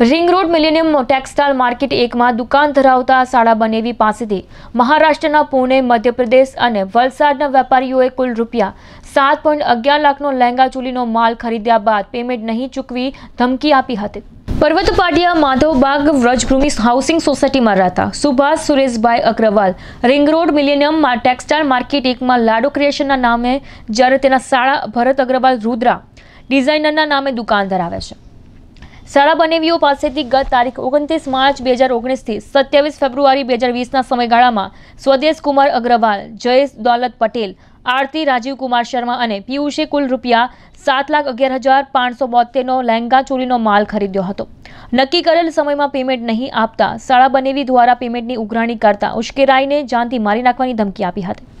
ring road millennium textile market એકમાં દુકાન ધરાવતા શાળા બનેવી પાસેથી મહારાષ્ટ્રના પુણે મધ્યપ્રદેશ અને વલસાડના વેપારીઓએ કુલ રૂપિયા સાત પોઈન્ટ અગિયાર લાખનો લહેંગા ચોલીનો માલ ખરીદ્યા બાદ પેમેન્ટ નહીં ચૂકવી ધમકી આપી હતી પર્વત પાટિયા માધવબાગ વ્રજભૂમિ હાઉસિંગ સોસાયટીમાં રહેતા Subhash Sureshbhai Agarwal ring road millennium textile market એકમાં લાડુ ક્રિએશનના નામે જ્યારે તેના શાળા ભરત અગ્રવાલ રુદ્રા ડિઝાઇનરના નામે દુકાન ધરાવે છે શાળા બનેવીઓ પાસેથી ગત તારીખ ઓગણત્રીસ માર્ચ બે હજાર ઓગણીસથી સત્યાવીસ ફેબ્રુઆરી બે હજાર વીસના સમયગાળામાં સ્વદેશ કુમાર અગ્રવાલ જયેશ દોલત પટેલ આરતી રાજીવ કુમાર શર્મા અને પિયુષે કુલ રૂપિયા સાત લાખ અગિયાર હજાર પાંચસો બોતેરનો લહેંગા ચોરીનો માલ ખરીદ્યો હતો નક્કી કરેલ સમયમાં પેમેન્ટ નહીં આપતા શાળા બનેવી દ્વારા પેમેન્ટની ઉઘરાણી કરતા ઉશ્કેરાઈને જાનથી મારી નાખવાની ધમકી આપી હતી